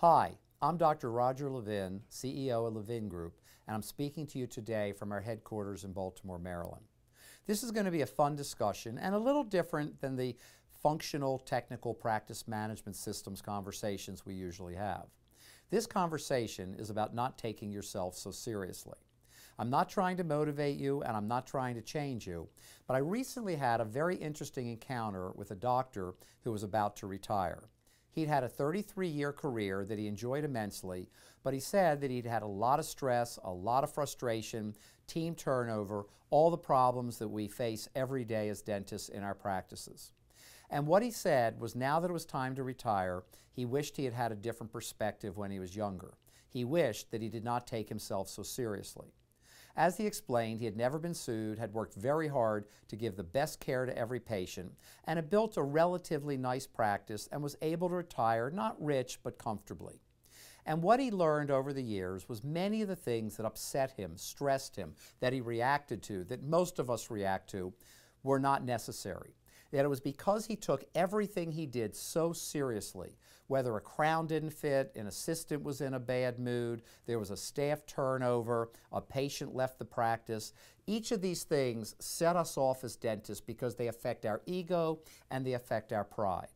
Hi, I'm Dr. Roger Levin, CEO of Levin Group, and I'm speaking to you today from our headquarters in Baltimore, Maryland. This is going to be a fun discussion and a little different than the functional technical practice management systems conversations we usually have. This conversation is about not taking yourself so seriously. I'm not trying to motivate you and I'm not trying to change you, but I recently had a very interesting encounter with a doctor who was about to retire. He'd had a 33 year career that he enjoyed immensely, but he said that he'd had a lot of stress, a lot of frustration, team turnover, all the problems that we face every day as dentists in our practices. And what he said was now that it was time to retire, he wished he had had a different perspective when he was younger. He wished that he did not take himself so seriously. As he explained, he had never been sued, had worked very hard to give the best care to every patient, and had built a relatively nice practice and was able to retire not rich but comfortably. And what he learned over the years was many of the things that upset him, stressed him, that he reacted to, that most of us react to, were not necessary that it was because he took everything he did so seriously, whether a crown didn't fit, an assistant was in a bad mood, there was a staff turnover, a patient left the practice. Each of these things set us off as dentists because they affect our ego and they affect our pride.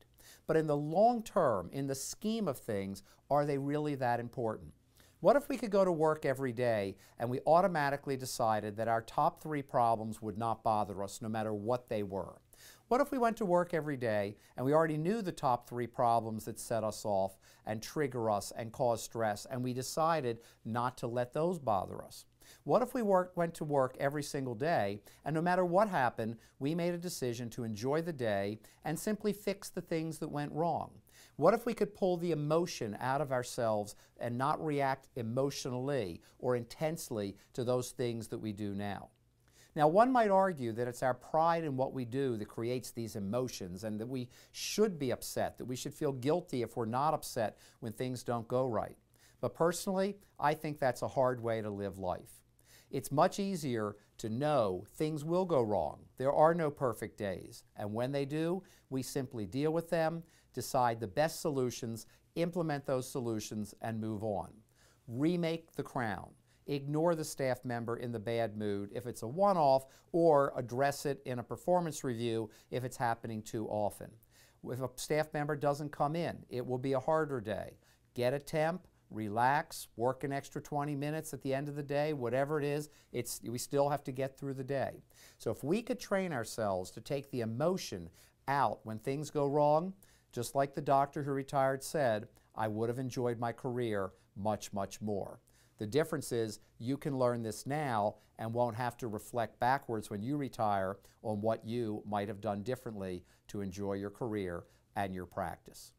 But in the long term, in the scheme of things, are they really that important? What if we could go to work every day and we automatically decided that our top three problems would not bother us no matter what they were? What if we went to work every day and we already knew the top three problems that set us off and trigger us and cause stress and we decided not to let those bother us? What if we work, went to work every single day and no matter what happened, we made a decision to enjoy the day and simply fix the things that went wrong? What if we could pull the emotion out of ourselves and not react emotionally or intensely to those things that we do now? Now, one might argue that it's our pride in what we do that creates these emotions and that we should be upset, that we should feel guilty if we're not upset when things don't go right. But personally, I think that's a hard way to live life. It's much easier to know things will go wrong. There are no perfect days. And when they do, we simply deal with them, decide the best solutions, implement those solutions, and move on. Remake the crown ignore the staff member in the bad mood if it's a one off, or address it in a performance review if it's happening too often. If a staff member doesn't come in, it will be a harder day. Get a temp, relax, work an extra 20 minutes at the end of the day, whatever it is, it's, we still have to get through the day. So if we could train ourselves to take the emotion out when things go wrong, just like the doctor who retired said, I would have enjoyed my career much, much more. The difference is you can learn this now and won't have to reflect backwards when you retire on what you might have done differently to enjoy your career and your practice.